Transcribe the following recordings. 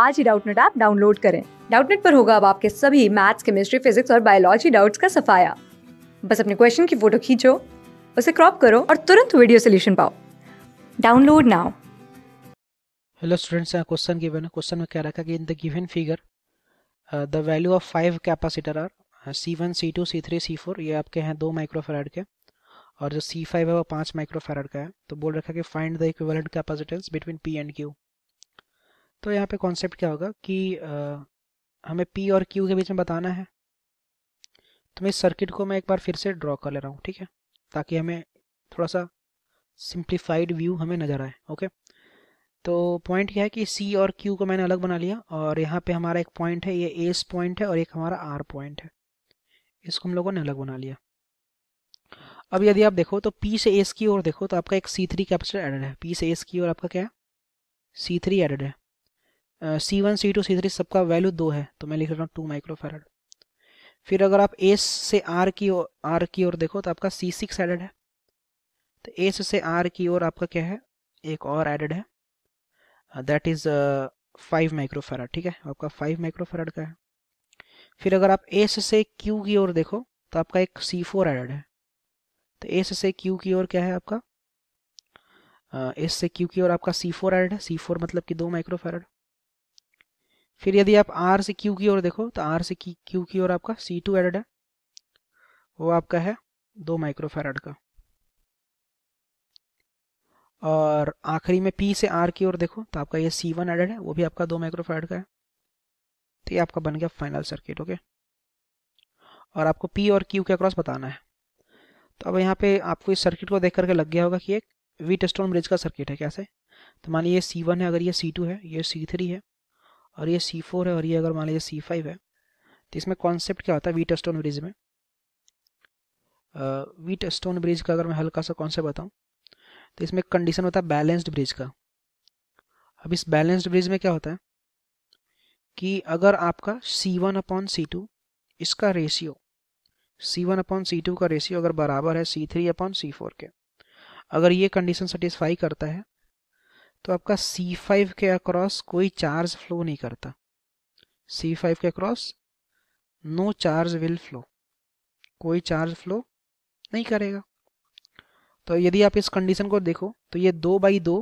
आज ही Doubtnut app download करें डाउटनेट पर होगा अब आपके सभी मैथ्स केमिस्ट्री फिजिक्स और बायोलॉजी डाउट्स का सफाया बस अपने क्वेश्चन की फोटो खींचो उसे क्रॉप करो और तुरंत वीडियो सोल्यूशन पाओ डाउनलोड नाउ हेलो स्टूडेंट्स यहाँ क्वेश्चन गिवन है क्वेश्चन में क्या रखा कि in the given figure the value of five capacitor are C one C two C three C four ये आपके हैं दो माइक्रो फेराड के और जो सी फाइव है वो पाँच माइक्रो फेराड का है तो बोल रखा है कि find the equivalent capacitance between P and Q तो यहाँ पे कॉन्सेप्ट क्या होगा कि आ, हमें पी और क्यू के बीच में बताना है तो मैं इस सर्किट को मैं एक बार फिर से ड्रॉ कर ले रहा हूँ ठीक है ताकि हमें थोड़ा सा सिंप्लीफाइड व्यू हमें नज़र आए ओके तो पॉइंट यह है कि सी और क्यू को मैंने अलग बना लिया और यहाँ पे हमारा एक पॉइंट है ये एस पॉइंट है और एक हमारा आर पॉइंट है इसको हम लोगों ने अलग बना लिया अब यदि आप देखो तो पी से एस की ओर देखो तो आपका एक सी थ्री कैपेसिटर एडेड है पी से एस की ओर आपका क्या है सी थ्री एडेड है C one C two C three सबका वैल्यू दो है तो मैं लिख रहा हूँ टू माइक्रो फैरड फिर अगर आप एस से आर की ओर आर की ओर देखो तो आपका सी सिक्स एडेड है तो एस से आर की ओर आपका क्या है एक और एडेड है that is five micro farad ठीक है आपका फाइव माइक्रो फैरड का है फिर अगर आप एस से क्यू की ओर देखो तो आपका एक सी फोर एडेड है तो एस से क्यू की ओर क्या है आपका एस से क्यू की ओर आपका सी फोर एडेड है सी फोर मतलब कि दो माइक्रो फैरड फिर यदि आप आर से क्यू की ओर देखो तो आर से क्यू की ओर आपका सी टू एडेड है वो आपका है दो माइक्रोफेराड का और आखिरी में पी से आर की ओर देखो तो आपका ये सी वन एडेड है वो भी आपका दो माइक्रोफेराड का है तो ये आपका बन गया फाइनल सर्किट ओके और आपको पी और क्यू के अक्रॉस बताना है तो अब यहाँ पे आपको इस सर्किट को देख करके लग गया होगा कि एक वीट स्टोन ब्रिज का सर्किट है कैसे तो मानिए ये सी वन है अगर ये सी टू है ये सी थ्री है और ये सी फोर है और ये अगर मान लीजिए सी फाइव है तो इसमें कॉन्सेप्ट क्या होता है वीट स्टोन ब्रिज में वीट स्टोन ब्रिज का अगर मैं हल्का सा कॉन्सेप्ट बताऊँ तो इसमें कंडीशन होता है बैलेंस्ड ब्रिज का अब इस बैलेंस्ड ब्रिज में क्या होता है कि अगर आपका C one upon C two इसका ratio C one upon C two का रेशियो अगर बराबर है C three upon C four के अगर ये कंडीशन सेटिस्फाई करता है तो आपका C5 के अक्रॉस कोई चार्ज फ्लो नहीं करता C5 के across no charge will flow कोई चार्ज फ्लो नहीं करेगा तो यदि आप इस कंडीशन को देखो तो ये दो बाई दो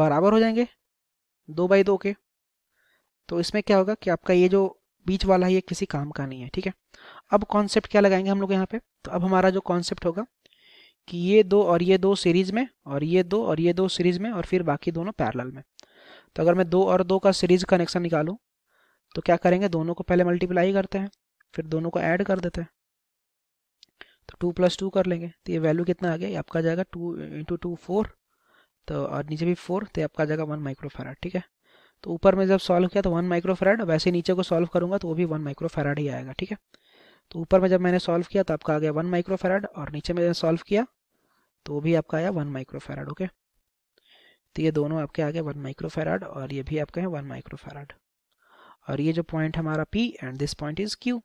बराबर हो जाएंगे दो बाई दो के तो इसमें क्या होगा कि आपका ये जो बीच वाला है ये किसी काम का नहीं है ठीक है अब कॉन्सेप्ट क्या लगाएंगे हम लोग यहाँ पे तो अब हमारा जो कॉन्सेप्ट होगा कि ये दो और ये दो सीरीज में और ये दो और ये दो सीरीज में और फिर बाकी दोनों पैरेलल में तो अगर मैं दो और दो का सीरीज कनेक्शन निकालूँ तो क्या करेंगे दोनों को पहले मल्टीप्लाई करते हैं फिर दोनों को ऐड कर देते हैं तो टू प्लस टू कर लेंगे तो ये वैल्यू कितना आ गया ये आपका जाएगा टू इंटू टू फोर तो और नीचे भी फोर तो आपका जाएगा वन माइक्रोफेराड ठीक है तो ऊपर में जब सॉल्व किया तो वन माइक्रोफेराड वैसे नीचे को सॉल्व करूंगा तो वो भी वन माइक्रोफेराड ही आएगा ठीक है तो ऊपर में जब मैंने सॉल्व किया तो आपका आ गया वन माइक्रोफेराड और नीचे में सॉल्व किया तो वो भी आपका आया वन माइक्रोफेराड ओके तो ये दोनों आपके आ गए वन माइक्रोफेराड और ये भी आपके हैं वन माइक्रोफेराड और ये जो पॉइंट हमारा P and this point is Q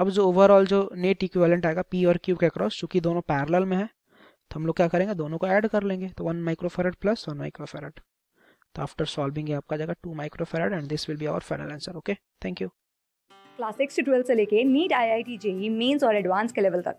अब जो ओवरऑल जो नेट इक्विवेलेंट आएगा पी और क्यू के अक्रॉस चूंकि दोनों पैरेलल में है तो हम लोग क्या करेंगे दोनों को ऐड कर लेंगे तो one microfarad plus one microfarad तो आफ्टर सॉल्विंग ये आपका जाएगा two microfarad and this will be our final answer okay thank you class six से ट्वेल्थ से लेके NEET I I T JEE mains और एडवांस के लेवल तक